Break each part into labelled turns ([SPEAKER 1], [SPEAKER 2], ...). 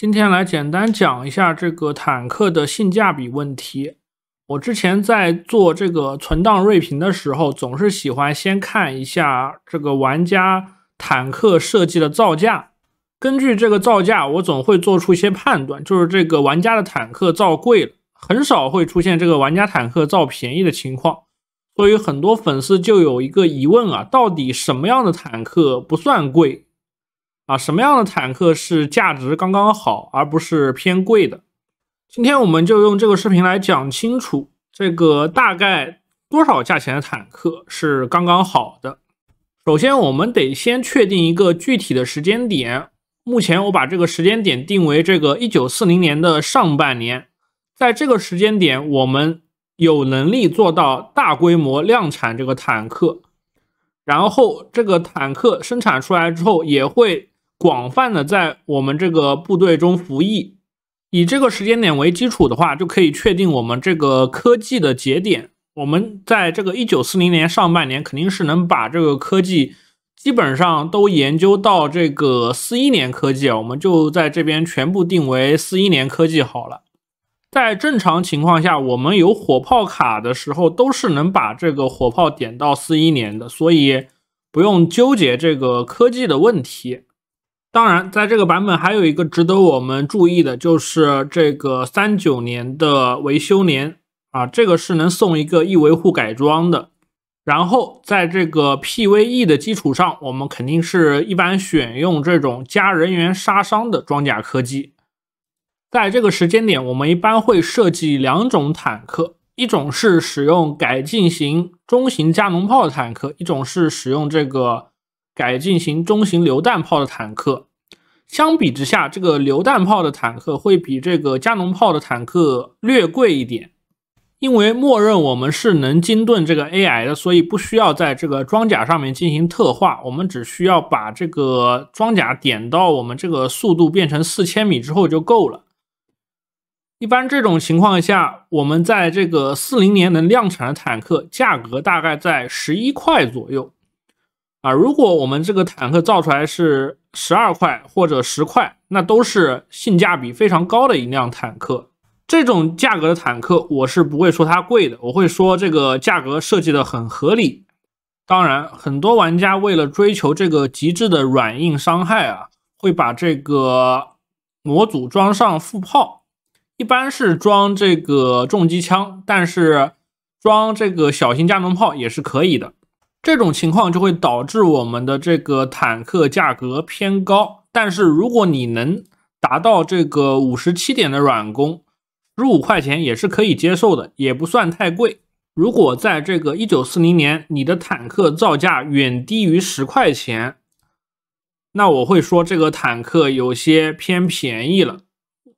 [SPEAKER 1] 今天来简单讲一下这个坦克的性价比问题。我之前在做这个存档锐评的时候，总是喜欢先看一下这个玩家坦克设计的造价。根据这个造价，我总会做出一些判断，就是这个玩家的坦克造贵了，很少会出现这个玩家坦克造便宜的情况。所以很多粉丝就有一个疑问啊，到底什么样的坦克不算贵？啊，什么样的坦克是价值刚刚好，而不是偏贵的？今天我们就用这个视频来讲清楚，这个大概多少价钱的坦克是刚刚好的。首先，我们得先确定一个具体的时间点。目前，我把这个时间点定为这个一九四零年的上半年。在这个时间点，我们有能力做到大规模量产这个坦克。然后，这个坦克生产出来之后，也会。广泛的在我们这个部队中服役，以这个时间点为基础的话，就可以确定我们这个科技的节点。我们在这个一九四零年上半年肯定是能把这个科技基本上都研究到这个四一年科技啊，我们就在这边全部定为四一年科技好了。在正常情况下，我们有火炮卡的时候，都是能把这个火炮点到四一年的，所以不用纠结这个科技的问题。当然，在这个版本还有一个值得我们注意的，就是这个三九年的维修年啊，这个是能送一个易维护改装的。然后在这个 PVE 的基础上，我们肯定是一般选用这种加人员杀伤的装甲科技。在这个时间点，我们一般会设计两种坦克，一种是使用改进型中型加农炮坦克，一种是使用这个。改进型中型榴弹炮的坦克，相比之下，这个榴弹炮的坦克会比这个加农炮的坦克略贵一点。因为默认我们是能精盾这个 AI 的，所以不需要在这个装甲上面进行特化，我们只需要把这个装甲点到我们这个速度变成四千米之后就够了。一般这种情况下，我们在这个四零年能量产的坦克价格大概在十一块左右。啊，如果我们这个坦克造出来是十二块或者十块，那都是性价比非常高的一辆坦克。这种价格的坦克，我是不会说它贵的，我会说这个价格设计的很合理。当然，很多玩家为了追求这个极致的软硬伤害啊，会把这个模组装上副炮，一般是装这个重机枪，但是装这个小型加农炮也是可以的。这种情况就会导致我们的这个坦克价格偏高，但是如果你能达到这个五十七点的软攻，十五块钱也是可以接受的，也不算太贵。如果在这个一九四零年，你的坦克造价远低于十块钱，那我会说这个坦克有些偏便宜了，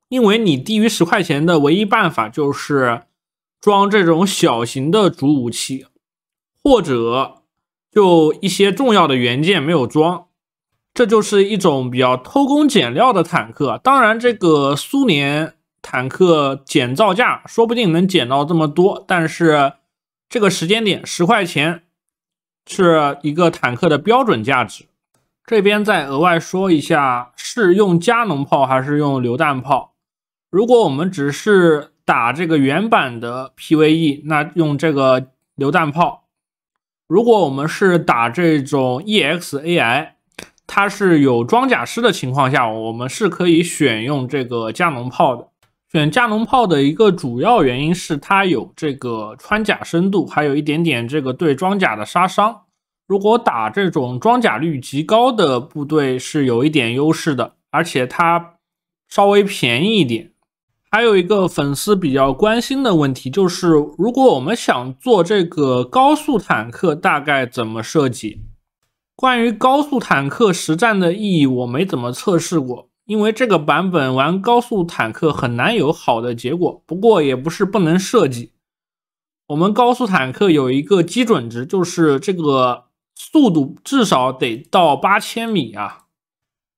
[SPEAKER 1] 因为你低于十块钱的唯一办法就是装这种小型的主武器，或者。就一些重要的元件没有装，这就是一种比较偷工减料的坦克。当然，这个苏联坦克减造价说不定能减到这么多，但是这个时间点十块钱是一个坦克的标准价值。这边再额外说一下，是用加农炮还是用榴弹炮？如果我们只是打这个原版的 PVE，那用这个榴弹炮。如果我们是打这种 EXAI，它是有装甲师的情况下，我们是可以选用这个加农炮的。选加农炮的一个主要原因，是它有这个穿甲深度，还有一点点这个对装甲的杀伤。如果打这种装甲率极高的部队，是有一点优势的，而且它稍微便宜一点。还有一个粉丝比较关心的问题，就是如果我们想做这个高速坦克，大概怎么设计？关于高速坦克实战的意义，我没怎么测试过，因为这个版本玩高速坦克很难有好的结果。不过也不是不能设计，我们高速坦克有一个基准值，就是这个速度至少得到八千米啊。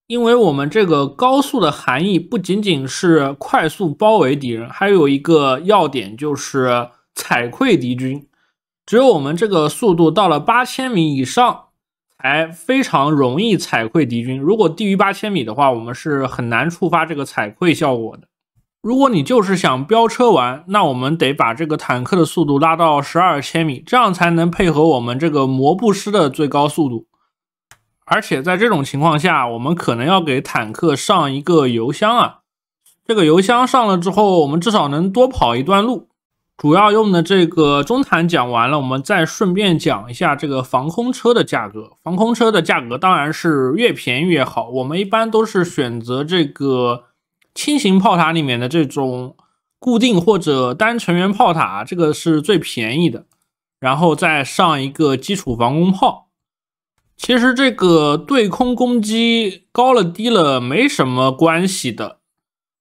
[SPEAKER 1] 因为我们这个高速的含义不仅仅是快速包围敌人，还有一个要点就是踩溃敌军。只有我们这个速度到了八千米以上，才非常容易踩溃敌军。如果低于八千米的话，我们是很难触发这个踩溃效果的。如果你就是想飙车玩，那我们得把这个坦克的速度拉到十二千米，这样才能配合我们这个摩布师的最高速度。而且在这种情况下，我们可能要给坦克上一个油箱啊。这个油箱上了之后，我们至少能多跑一段路。主要用的这个中坦讲完了，我们再顺便讲一下这个防空车的价格。防空车的价格当然是越便宜越好。我们一般都是选择这个轻型炮塔里面的这种固定或者单成员炮塔，这个是最便宜的。然后再上一个基础防空炮。其实这个对空攻击高了低了没什么关系的，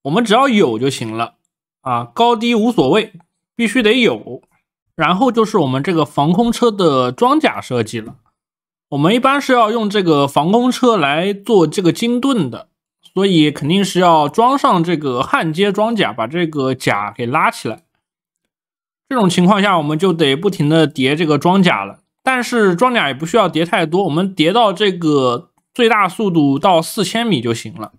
[SPEAKER 1] 我们只要有就行了啊，高低无所谓，必须得有。然后就是我们这个防空车的装甲设计了，我们一般是要用这个防空车来做这个金盾的，所以肯定是要装上这个焊接装甲，把这个甲给拉起来。这种情况下，我们就得不停的叠这个装甲了。但是装甲也不需要叠太多，我们叠到这个最大速度到四千米就行了。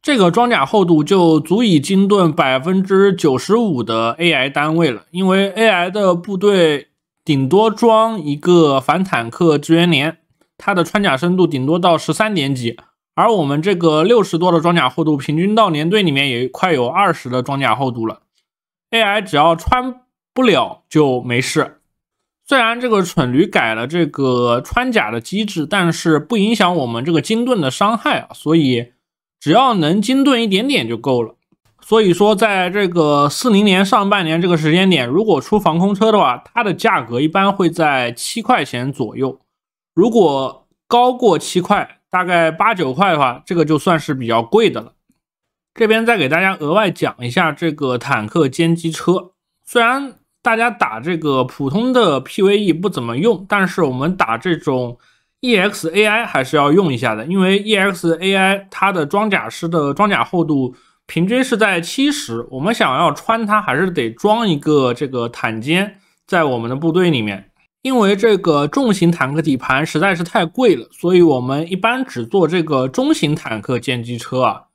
[SPEAKER 1] 这个装甲厚度就足以惊盾百分之九十五的 AI 单位了，因为 AI 的部队顶多装一个反坦克支援连，它的穿甲深度顶多到十三点几，而我们这个六十多的装甲厚度，平均到连队里面也快有二十的装甲厚度了。AI 只要穿不了就没事。虽然这个蠢驴改了这个穿甲的机制，但是不影响我们这个金盾的伤害啊，所以只要能金盾一点点就够了。所以说，在这个四零年上半年这个时间点，如果出防空车的话，它的价格一般会在七块钱左右。如果高过七块，大概八九块的话，这个就算是比较贵的了。这边再给大家额外讲一下这个坦克歼击车，虽然。大家打这个普通的 PVE 不怎么用，但是我们打这种 EXAI 还是要用一下的，因为 EXAI 它的装甲师的装甲厚度平均是在七十，我们想要穿它还是得装一个这个坦肩在我们的部队里面，因为这个重型坦克底盘实在是太贵了，所以我们一般只做这个中型坦克歼击车。啊。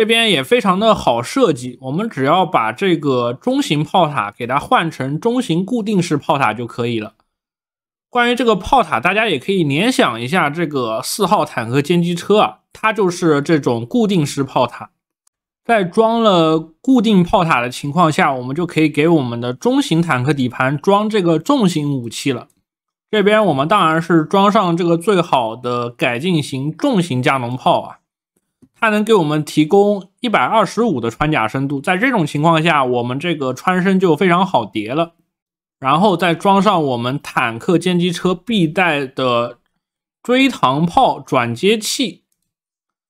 [SPEAKER 1] 这边也非常的好设计，我们只要把这个中型炮塔给它换成中型固定式炮塔就可以了。关于这个炮塔，大家也可以联想一下，这个四号坦克歼击车啊，它就是这种固定式炮塔。在装了固定炮塔的情况下，我们就可以给我们的中型坦克底盘装这个重型武器了。这边我们当然是装上这个最好的改进型重型加农炮啊。它能给我们提供一百二十五的穿甲深度，在这种情况下，我们这个穿深就非常好叠了。然后再装上我们坦克歼击车必带的追膛炮转接器，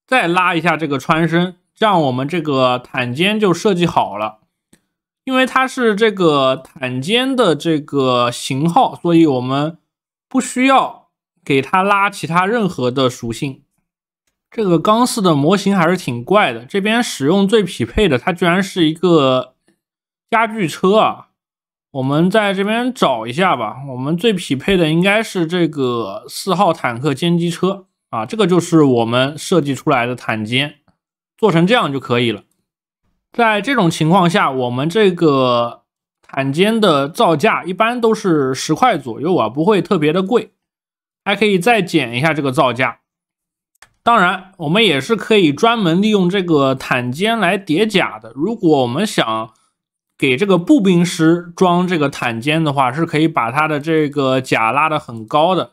[SPEAKER 1] 再拉一下这个穿深，让我们这个坦歼就设计好了。因为它是这个坦歼的这个型号，所以我们不需要给它拉其他任何的属性。这个钢四的模型还是挺怪的，这边使用最匹配的，它居然是一个家具车啊！我们在这边找一下吧，我们最匹配的应该是这个四号坦克歼击车啊，这个就是我们设计出来的坦歼，做成这样就可以了。在这种情况下，我们这个坦歼的造价一般都是十块左右啊，不会特别的贵，还可以再减一下这个造价。当然，我们也是可以专门利用这个坦肩来叠甲的。如果我们想给这个步兵师装这个坦肩的话，是可以把它的这个甲拉的很高的。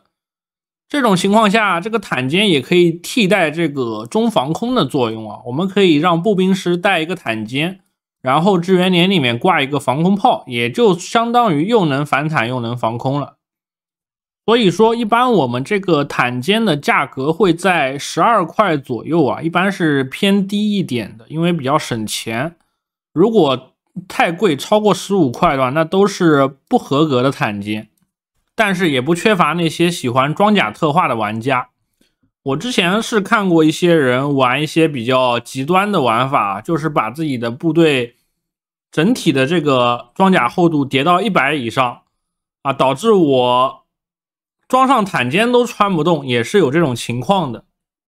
[SPEAKER 1] 这种情况下，这个坦肩也可以替代这个中防空的作用啊。我们可以让步兵师带一个坦肩，然后支援连里面挂一个防空炮，也就相当于又能反坦又能防空了。所以说，一般我们这个坦肩的价格会在十二块左右啊，一般是偏低一点的，因为比较省钱。如果太贵，超过十五块的话，那都是不合格的坦肩。但是也不缺乏那些喜欢装甲特化的玩家。我之前是看过一些人玩一些比较极端的玩法，就是把自己的部队整体的这个装甲厚度叠到一百以上啊，导致我。装上毯肩都穿不动，也是有这种情况的。